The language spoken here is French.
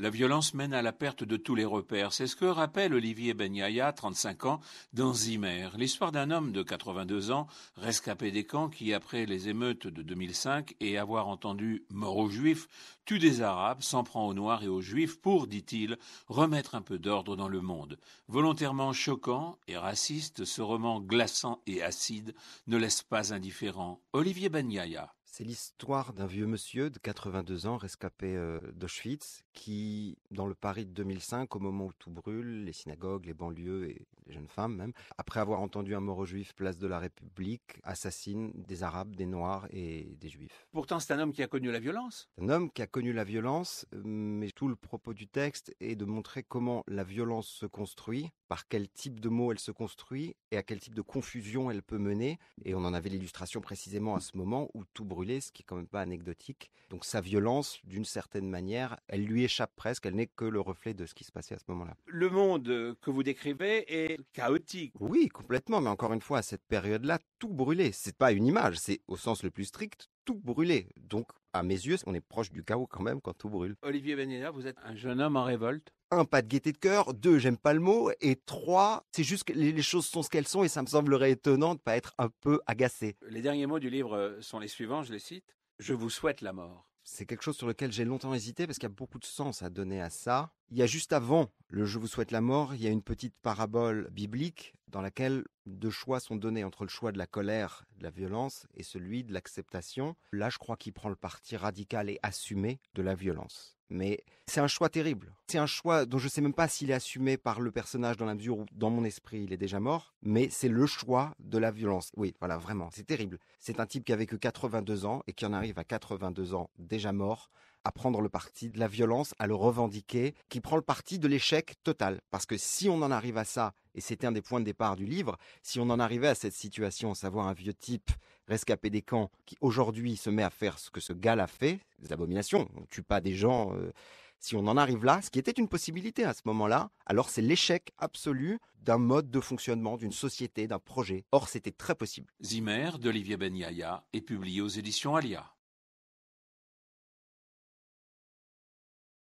La violence mène à la perte de tous les repères. C'est ce que rappelle Olivier Benyaya, 35 ans, dans Zimmer. L'histoire d'un homme de 82 ans, rescapé des camps, qui, après les émeutes de 2005 et avoir entendu mort aux juifs, tue des arabes, s'en prend aux noirs et aux juifs pour, dit-il, remettre un peu d'ordre dans le monde. Volontairement choquant et raciste, ce roman glaçant et acide ne laisse pas indifférent. Olivier Benyaya. C'est l'histoire d'un vieux monsieur de 82 ans rescapé euh, d'Auschwitz qui, dans le Paris de 2005, au moment où tout brûle, les synagogues, les banlieues et Jeune jeunes femmes même, après avoir entendu un mort juif, place de la République, assassine des Arabes, des Noirs et des Juifs. Pourtant, c'est un homme qui a connu la violence. Un homme qui a connu la violence, mais tout le propos du texte est de montrer comment la violence se construit, par quel type de mots elle se construit et à quel type de confusion elle peut mener. Et on en avait l'illustration précisément à ce moment où tout brûlait, ce qui est quand même pas anecdotique. Donc sa violence, d'une certaine manière, elle lui échappe presque, elle n'est que le reflet de ce qui se passait à ce moment-là. Le monde que vous décrivez est chaotique. Oui, complètement, mais encore une fois, à cette période-là, tout brûlé. C'est pas une image, c'est au sens le plus strict, tout brûlé. Donc, à mes yeux, on est proche du chaos quand même quand tout brûle. Olivier Benilla, vous êtes un jeune homme en révolte un, pas de gaieté de cœur, deux, j'aime pas le mot, et trois, c'est juste que les choses sont ce qu'elles sont et ça me semblerait étonnant de pas être un peu agacé. Les derniers mots du livre sont les suivants, je les cite. Je vous souhaite la mort c'est quelque chose sur lequel j'ai longtemps hésité parce qu'il y a beaucoup de sens à donner à ça. Il y a juste avant le Je vous souhaite la mort, il y a une petite parabole biblique dans laquelle deux choix sont donnés entre le choix de la colère, de la violence et celui de l'acceptation. Là, je crois qu'il prend le parti radical et assumé de la violence. Mais c'est un choix terrible. C'est un choix dont je ne sais même pas s'il est assumé par le personnage dans la mesure où, dans mon esprit, il est déjà mort. Mais c'est le choix de la violence. Oui, voilà, vraiment, c'est terrible. C'est un type qui avait que 82 ans et qui en arrive à 82 ans déjà mort à prendre le parti de la violence, à le revendiquer, qui prend le parti de l'échec total. Parce que si on en arrive à ça et c'était un des points de départ du livre, si on en arrivait à cette situation, savoir un vieux type rescapé des camps qui aujourd'hui se met à faire ce que ce gars a fait, des abominations, on ne tue pas des gens, euh, si on en arrive là, ce qui était une possibilité à ce moment-là, alors c'est l'échec absolu d'un mode de fonctionnement, d'une société, d'un projet. Or, c'était très possible. Zimmer d'Olivier Benyaya, est publié aux éditions Alia.